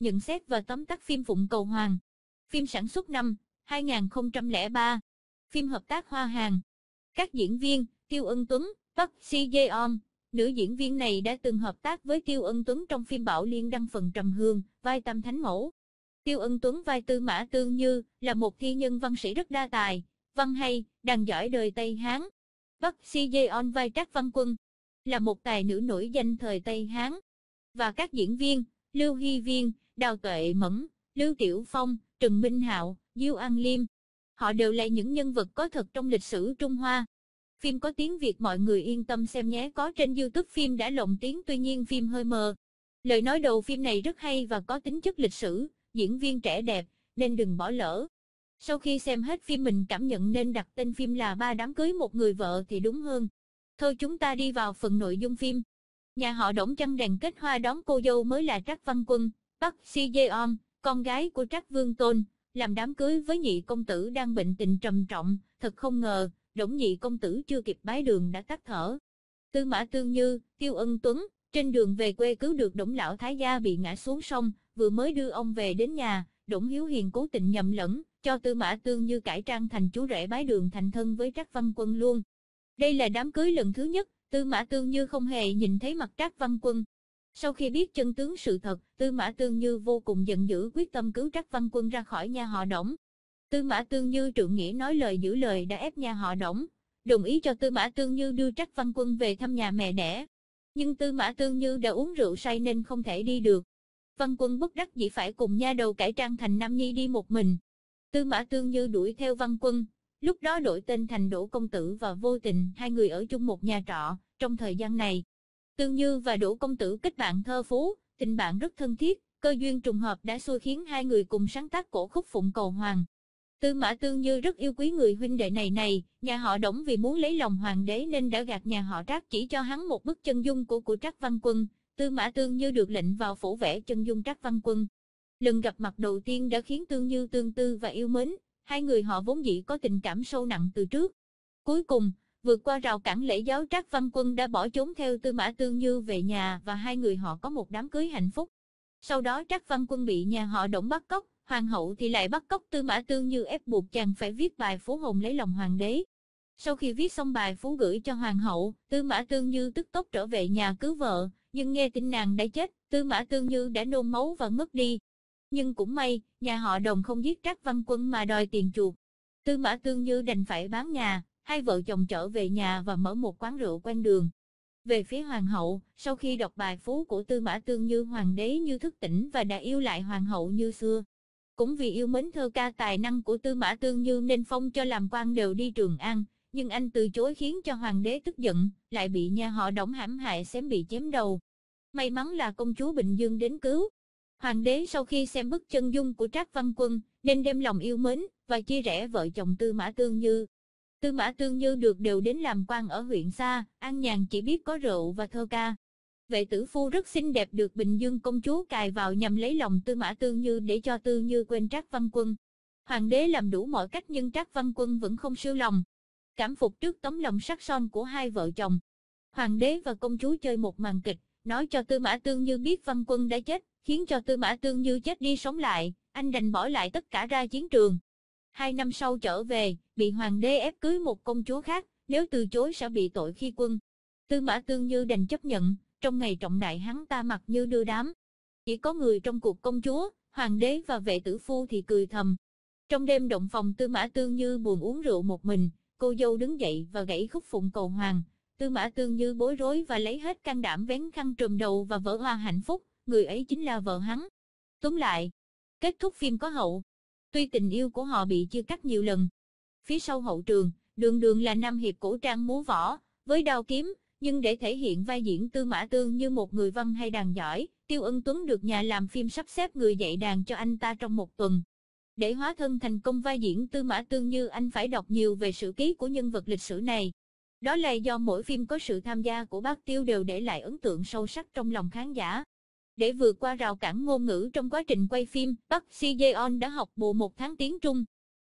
nhận xét và tóm tắt phim Phụng Cầu Hoàng. Phim sản xuất năm 2003. Phim hợp tác Hoa Hàn. Các diễn viên, Tiêu Ân Tuấn, Park Si Jeon nữ diễn viên này đã từng hợp tác với Tiêu Ân Tuấn trong phim Bảo Liên đăng phần Trầm Hương, vai Tam Thánh Mẫu. Tiêu Ân Tuấn vai Tư Mã Tương Như là một thi nhân văn sĩ rất đa tài, văn hay, đàn giỏi đời Tây Hán. Park Si Jeon vai Trác Văn Quân, là một tài nữ nổi danh thời Tây Hán. Và các diễn viên, Lưu Hy Viên, Đào Tuệ Mẫn, Lưu Tiểu Phong, Trần Minh Hạo, Diêu An Liêm. Họ đều là những nhân vật có thật trong lịch sử Trung Hoa. Phim có tiếng Việt mọi người yên tâm xem nhé có trên Youtube phim đã lộng tiếng tuy nhiên phim hơi mờ. Lời nói đầu phim này rất hay và có tính chất lịch sử, diễn viên trẻ đẹp, nên đừng bỏ lỡ. Sau khi xem hết phim mình cảm nhận nên đặt tên phim là Ba đám cưới một người vợ thì đúng hơn. Thôi chúng ta đi vào phần nội dung phim. Nhà họ Đổng Trăng đèn kết hoa đón cô dâu mới là Trác Văn Quân, Park Si Yeon, con gái của Trác Vương Tôn, làm đám cưới với nhị công tử đang bệnh tình trầm trọng, thật không ngờ, đổng nhị công tử chưa kịp bái đường đã tắt thở. Tư Mã Tương Như, Tiêu Ân Tuấn, trên đường về quê cứu được đổng lão Thái Gia bị ngã xuống sông, vừa mới đưa ông về đến nhà, đổng Hiếu Hiền cố tình nhầm lẫn, cho Tư Mã Tương Như cải trang thành chú rể bái đường thành thân với Trác Văn Quân luôn. Đây là đám cưới lần thứ nhất, Tư Mã Tương Như không hề nhìn thấy mặt Trác Văn Quân, sau khi biết chân tướng sự thật, Tư Mã Tương Như vô cùng giận dữ quyết tâm cứu Trác Văn Quân ra khỏi nhà họ Đổng. Tư Mã Tương Như trượng nghĩa nói lời giữ lời đã ép nhà họ Đổng, đồng ý cho Tư Mã Tương Như đưa Trác Văn Quân về thăm nhà mẹ đẻ. Nhưng Tư Mã Tương Như đã uống rượu say nên không thể đi được. Văn Quân bất đắc dĩ phải cùng nha đầu cải trang thành Nam Nhi đi một mình. Tư Mã Tương Như đuổi theo Văn Quân, lúc đó đổi tên thành Đỗ Công Tử và vô tình hai người ở chung một nhà trọ, trong thời gian này, Tương Như và Đỗ Công Tử kết bạn thơ phú, tình bạn rất thân thiết, cơ duyên trùng hợp đã xui khiến hai người cùng sáng tác cổ khúc Phụng Cầu Hoàng. Tư Mã Tương Như rất yêu quý người huynh đệ này này, nhà họ Đổng vì muốn lấy lòng hoàng đế nên đã gạt nhà họ Trác chỉ cho hắn một bức chân dung của của Trác Văn Quân. Tư Mã Tương Như được lệnh vào phủ vẽ chân dung Trác Văn Quân. Lần gặp mặt đầu tiên đã khiến Tương Như tương tư và yêu mến, hai người họ vốn dĩ có tình cảm sâu nặng từ trước. Cuối cùng, Vượt qua rào cản lễ giáo Trác Văn Quân đã bỏ trốn theo Tư Mã Tương Như về nhà và hai người họ có một đám cưới hạnh phúc. Sau đó Trác Văn Quân bị nhà họ Đổng bắt cóc, hoàng hậu thì lại bắt cóc Tư Mã Tương Như ép buộc chàng phải viết bài phú hồn lấy lòng hoàng đế. Sau khi viết xong bài phú gửi cho hoàng hậu, Tư Mã Tương Như tức tốc trở về nhà cứu vợ, nhưng nghe tin nàng đã chết, Tư Mã Tương Như đã nôn máu và ngất đi. Nhưng cũng may, nhà họ Đồng không giết Trác Văn Quân mà đòi tiền chuộc. Tư Mã Tương Như đành phải bán nhà, hai vợ chồng trở về nhà và mở một quán rượu quanh đường. Về phía hoàng hậu, sau khi đọc bài phú của Tư Mã Tương Như hoàng đế như thức tỉnh và đã yêu lại hoàng hậu như xưa. Cũng vì yêu mến thơ ca tài năng của Tư Mã Tương Như nên phong cho làm quan đều đi Trường An, nhưng anh từ chối khiến cho hoàng đế tức giận, lại bị nhà họ đóng hãm hại xém bị chém đầu. May mắn là công chúa Bình Dương đến cứu. Hoàng đế sau khi xem bức chân dung của Trác Văn Quân, nên đem lòng yêu mến và chia rẽ vợ chồng Tư Mã Tương Như Tư mã tương như được đều đến làm quan ở huyện xa, an nhàn chỉ biết có rượu và thơ ca. Vệ tử phu rất xinh đẹp được Bình Dương công chúa cài vào nhằm lấy lòng tư mã tương như để cho tương như quên Trác Văn Quân. Hoàng đế làm đủ mọi cách nhưng Trác Văn Quân vẫn không siêu lòng. Cảm phục trước tấm lòng sắc son của hai vợ chồng. Hoàng đế và công chúa chơi một màn kịch, nói cho tư mã tương như biết Văn Quân đã chết, khiến cho tư mã tương như chết đi sống lại, anh đành bỏ lại tất cả ra chiến trường. Hai năm sau trở về, bị hoàng đế ép cưới một công chúa khác, nếu từ chối sẽ bị tội khi quân. Tư mã tương như đành chấp nhận, trong ngày trọng đại hắn ta mặc như đưa đám. Chỉ có người trong cuộc công chúa, hoàng đế và vệ tử phu thì cười thầm. Trong đêm động phòng tư mã tương như buồn uống rượu một mình, cô dâu đứng dậy và gãy khúc phụng cầu hoàng. Tư mã tương như bối rối và lấy hết can đảm vén khăn trùm đầu và vỡ hoa hạnh phúc, người ấy chính là vợ hắn. Tóm lại, kết thúc phim có hậu. Tuy tình yêu của họ bị chia cắt nhiều lần. Phía sau hậu trường, đường đường là nam hiệp cổ trang múa võ, với đao kiếm, nhưng để thể hiện vai diễn Tư Mã Tương như một người văn hay đàn giỏi, Tiêu Ân Tuấn được nhà làm phim sắp xếp người dạy đàn cho anh ta trong một tuần. Để hóa thân thành công vai diễn Tư Mã Tương như anh phải đọc nhiều về sự ký của nhân vật lịch sử này. Đó là do mỗi phim có sự tham gia của bác Tiêu đều để lại ấn tượng sâu sắc trong lòng khán giả. Để vượt qua rào cản ngôn ngữ trong quá trình quay phim, Park Si-yeon đã học bộ một tháng tiếng Trung.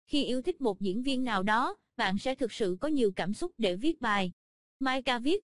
Khi yêu thích một diễn viên nào đó, bạn sẽ thực sự có nhiều cảm xúc để viết bài. Mai Ca viết,